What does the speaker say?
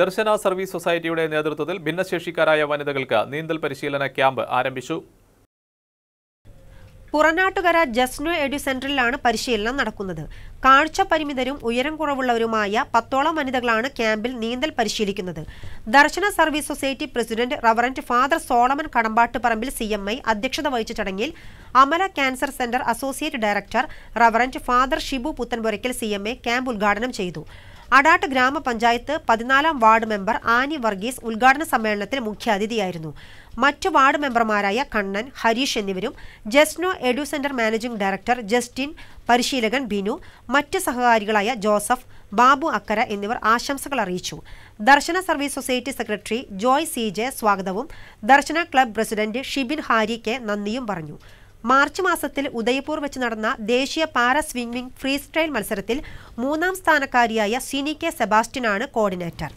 ദർശന service സൊസൈറ്റിയുടെ നേതൃത്വത്തിൽ ഭിന്നശേഷിക്കാരായ വനിതകൾക്ക് നീന്തൽ പരിശീലന ക്യാമ്പ് ആരംഭിച്ചു പുറനാട്ടുകര ജസ്നോ എഡ്യു സെന്ററിലാണ് പരിശീലനം നടക്കുന്നത് കാഴ്ച പരിമിതരും ഉയരം കുറവുള്ളവരുമായ പത്തോളം വനിതകളാണ് ക്യാമ്പിൽ നീന്തൽ പരിശീലിക്കുന്നത് Darshana service society president reverend father Solomon Kadampattu Parambil C M I അധ്യക്ഷത വഹിച്ച ചടങ്ങിൽ Amala cancer centre associate director reverend father Shibu Puthenpurakkal C M I camp ഉദ്ഘാടനം ചെയ്തു അടാട്ട് ഗ്രാമപഞ്ചായത്ത് പതിനാലാം വാർഡ് മെമ്പർ ആനി വർഗീസ് ഉദ്ഘാടന സമ്മേളനത്തിൽ മുഖ്യാതിഥിയായിരുന്നു മറ്റു വാർഡ് മെമ്പർമാരായ കണ്ണൻ ഹരീഷ് എന്നിവരും Jasno edu centre managing director Justin പരിശീലകൻ ബിനു മറ്റു സഹകാരികളായ ജോസഫ് ബാബു അക്കര എന്നിവർ ആശംസകൾ അറിയിച്ചു Darshana service society secretary Joy C J സ്വാഗതവും Darshana club president Shibin Hari K നന്ദിയും പറഞ്ഞു മാർച്ച് മാസത്തിൽ ഉദയ്പൂർ വെച്ച് നടന്ന ദേശീയ പാര സ്വിമ്മിംഗ് ഫ്രീ സ്റ്റൈൽ മത്സരത്തിൽ മൂന്നാം സ്ഥാനക്കാരിയായ സിനി കെ സെബാസ്റ്റ്യനാണ് കോർഡിനേറ്റർ